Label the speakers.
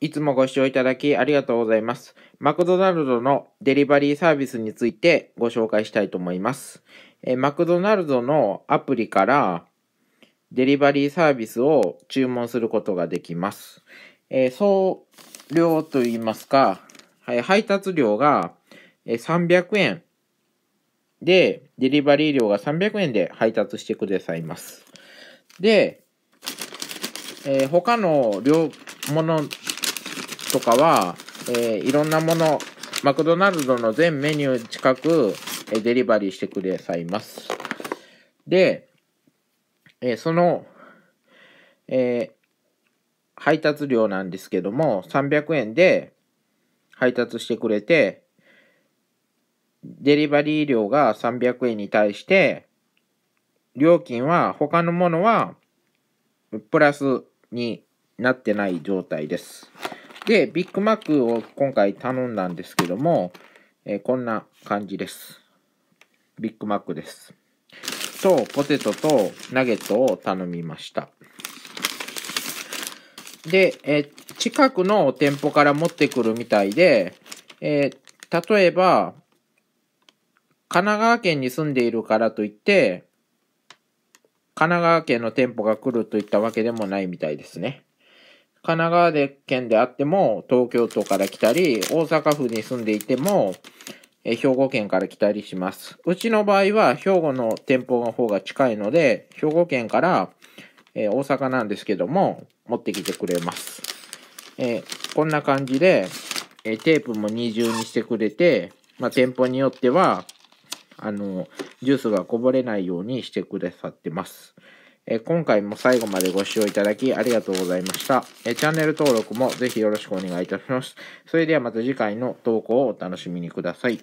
Speaker 1: いつもご視聴いただきありがとうございます。マクドナルドのデリバリーサービスについてご紹介したいと思います。えマクドナルドのアプリからデリバリーサービスを注文することができます。え送料といいますか、はい、配達料が300円で、デリバリー料が300円で配達してくださいます。で、えー、他の料のとかは、えー、いろんなもの、マクドナルドの全メニュー近く、えー、デリバリーしてくださいます。で、えー、その、え配達料なんですけども、300円で配達してくれて、デリバリー料が300円に対して、料金は他のものはプラスになってない状態です。で、ビッグマックを今回頼んだんですけども、えー、こんな感じです。ビッグマックです。と、ポテトとナゲットを頼みました。で、えー、近くの店舗から持ってくるみたいで、えー、例えば、神奈川県に住んでいるからといって、神奈川県の店舗が来るといったわけでもないみたいですね。神奈川県であっても、東京都から来たり、大阪府に住んでいても、え兵庫県から来たりします。うちの場合は、兵庫の店舗の方が近いので、兵庫県から、え大阪なんですけども、持ってきてくれます。えこんな感じで、えテープも二重にしてくれて、まあ、店舗によっては、あの、ジュースがこぼれないようにしてくださってます。え今回も最後までご視聴いただきありがとうございました。えチャンネル登録もぜひよろしくお願いいたします。それではまた次回の投稿をお楽しみにください。